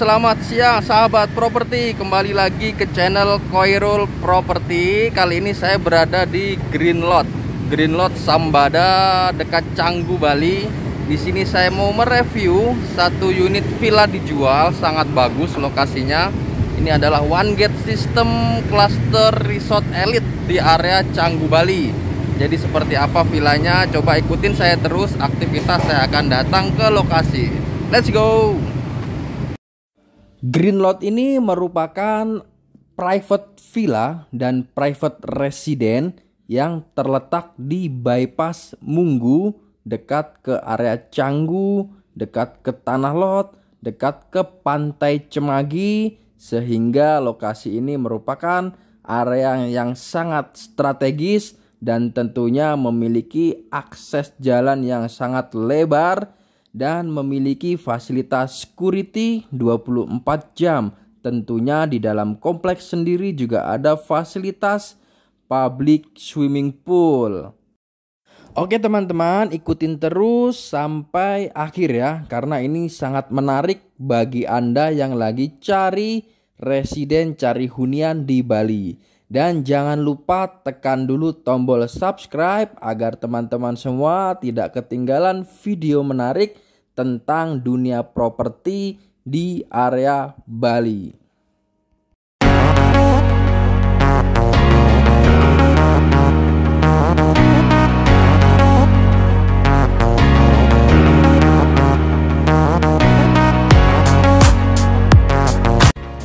selamat siang sahabat properti Kembali lagi ke channel Koirul Properti Kali ini saya berada di Green Lot Green Lot Sambada dekat Canggu, Bali Di sini saya mau mereview satu unit villa dijual Sangat bagus lokasinya Ini adalah one gate system cluster resort elite di area Canggu, Bali Jadi seperti apa villanya coba ikutin saya terus Aktivitas saya akan datang ke lokasi Let's go! Green Lot ini merupakan private villa dan private resident yang terletak di bypass Munggu dekat ke area Canggu, dekat ke Tanah Lot, dekat ke Pantai Cemagi sehingga lokasi ini merupakan area yang sangat strategis dan tentunya memiliki akses jalan yang sangat lebar dan memiliki fasilitas security 24 jam. Tentunya di dalam kompleks sendiri juga ada fasilitas public swimming pool. Oke teman-teman, ikutin terus sampai akhir ya karena ini sangat menarik bagi Anda yang lagi cari residen, cari hunian di Bali. Dan jangan lupa tekan dulu tombol subscribe agar teman-teman semua tidak ketinggalan video menarik tentang dunia properti di area Bali.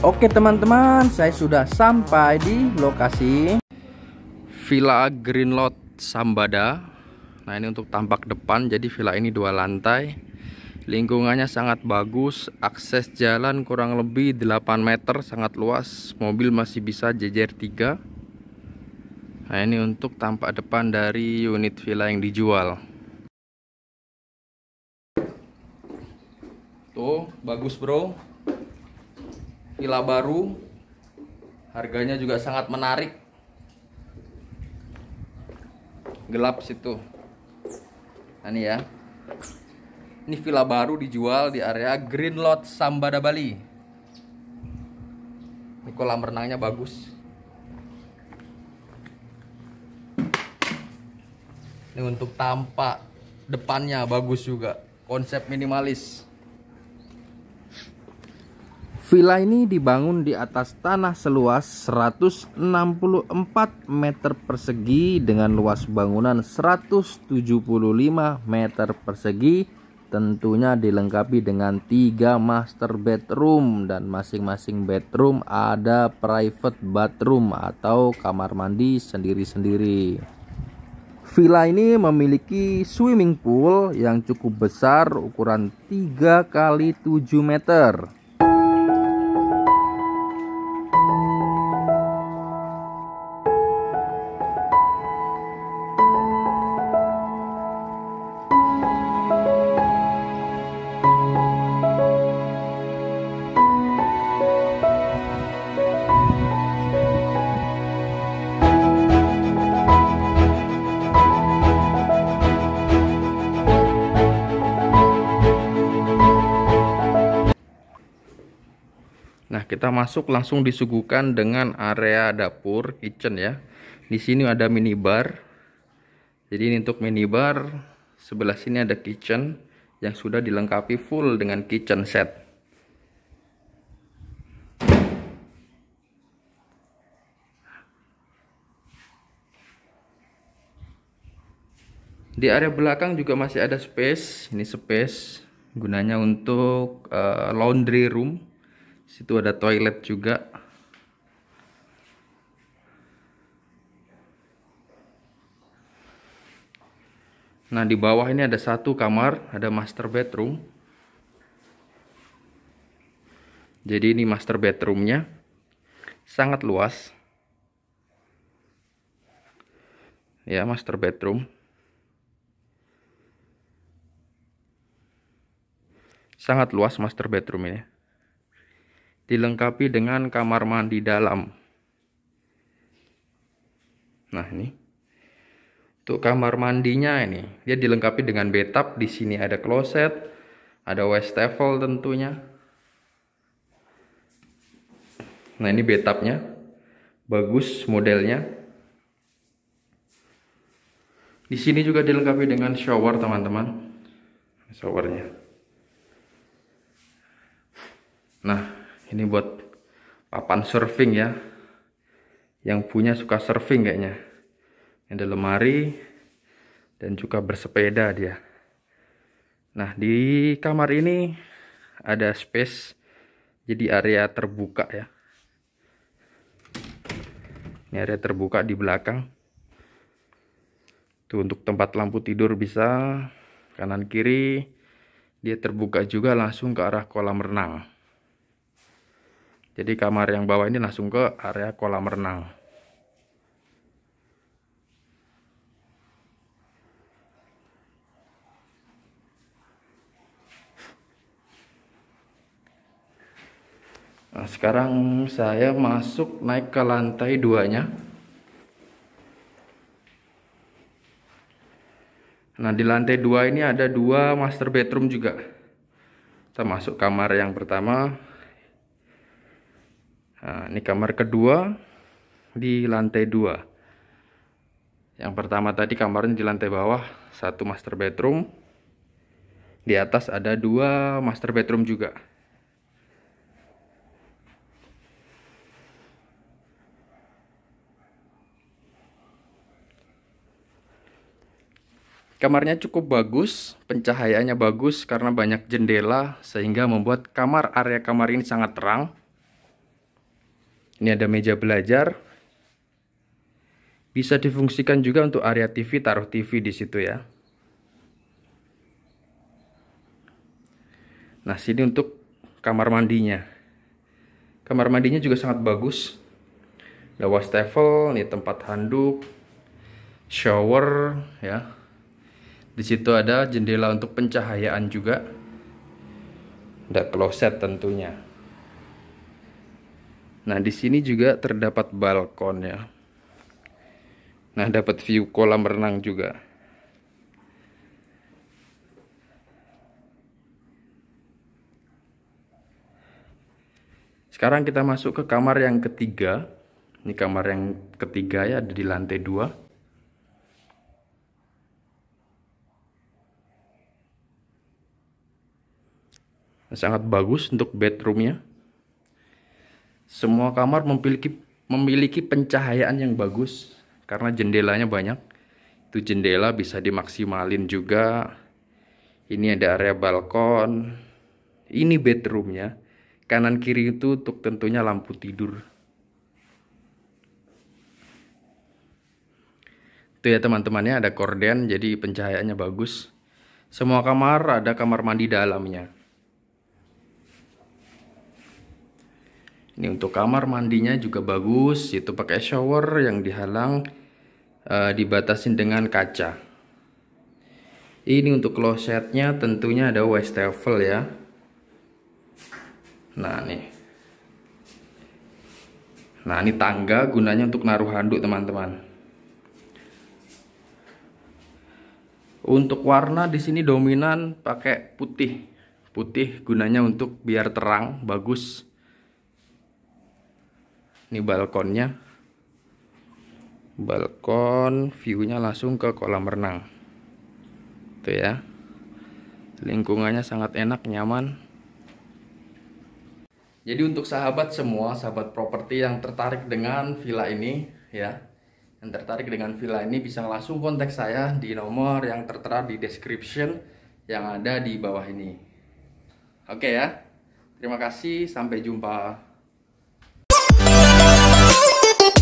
Oke teman-teman, saya sudah sampai di lokasi Villa Green Lot Sambada. Nah ini untuk tampak depan, jadi villa ini dua lantai. Lingkungannya sangat bagus, akses jalan kurang lebih 8 meter, sangat luas. Mobil masih bisa jejer 3. Nah ini untuk tampak depan dari unit villa yang dijual. Tuh, bagus bro villa baru harganya juga sangat menarik gelap situ nah, ini ya ini villa baru dijual di area Green Lot Sambada Bali ini kolam renangnya bagus ini untuk tampak depannya bagus juga konsep minimalis Villa ini dibangun di atas tanah seluas 164 meter persegi dengan luas bangunan 175 meter persegi tentunya dilengkapi dengan tiga master bedroom dan masing-masing bedroom ada private bathroom atau kamar mandi sendiri-sendiri. Villa ini memiliki swimming pool yang cukup besar ukuran 3 kali 7 meter kita masuk langsung disuguhkan dengan area dapur kitchen ya. Di sini ada minibar. Jadi ini untuk minibar, sebelah sini ada kitchen yang sudah dilengkapi full dengan kitchen set. Di area belakang juga masih ada space. Ini space gunanya untuk uh, laundry room situ ada toilet juga Nah di bawah ini ada satu kamar, ada master bedroom. Jadi ini master bedroomnya sangat luas. Ya master bedroom. Sangat luas master bedroom ini dilengkapi dengan kamar mandi dalam. Nah, ini untuk kamar mandinya ini, dia dilengkapi dengan bathtub, di sini ada kloset, ada wastafel tentunya. Nah, ini bathtubnya. Bagus modelnya. Di sini juga dilengkapi dengan shower, teman-teman. Showernya. Nah, ini buat papan surfing ya yang punya suka surfing kayaknya ada lemari dan juga bersepeda dia nah di kamar ini ada space jadi area terbuka ya ini area terbuka di belakang itu untuk tempat lampu tidur bisa kanan kiri dia terbuka juga langsung ke arah kolam renang jadi kamar yang bawah ini langsung ke area kolam renang. Nah, sekarang saya masuk naik ke lantai duanya. Nah, di lantai dua ini ada dua master bedroom juga. Kita masuk kamar yang pertama, Nah, ini kamar kedua di lantai dua. Yang pertama tadi kamarnya di lantai bawah satu master bedroom. Di atas ada dua master bedroom juga. Kamarnya cukup bagus, pencahayaannya bagus karena banyak jendela sehingga membuat kamar area kamar ini sangat terang ini ada meja belajar. Bisa difungsikan juga untuk area TV, taruh TV di situ ya. Nah, sini untuk kamar mandinya. Kamar mandinya juga sangat bagus. Ada wastafel, ini tempat handuk, shower ya. Di situ ada jendela untuk pencahayaan juga. Ada kloset tentunya. Nah, di sini juga terdapat balkon ya. Nah, dapat view kolam renang juga. Sekarang kita masuk ke kamar yang ketiga. Ini kamar yang ketiga ya, ada di lantai dua. Sangat bagus untuk bedroomnya. Semua kamar memiliki memiliki pencahayaan yang bagus karena jendelanya banyak. Itu jendela bisa dimaksimalin juga. Ini ada area balkon. Ini bedroomnya. Kanan kiri itu untuk tentunya lampu tidur. Itu ya teman-temannya ada korden jadi pencahayaannya bagus. Semua kamar ada kamar mandi dalamnya. Ini untuk kamar mandinya juga bagus, itu pakai shower yang dihalang uh, dibatasin dengan kaca. Ini untuk klosetnya tentunya ada wastafel ya. Nah nih. Nah ini tangga gunanya untuk naruh handuk teman-teman. Untuk warna di sini dominan pakai putih. Putih gunanya untuk biar terang, bagus ini balkonnya balkon viewnya langsung ke kolam renang itu ya lingkungannya sangat enak nyaman jadi untuk sahabat semua sahabat properti yang tertarik dengan villa ini ya yang tertarik dengan villa ini bisa langsung kontak saya di nomor yang tertera di description yang ada di bawah ini oke ya terima kasih sampai jumpa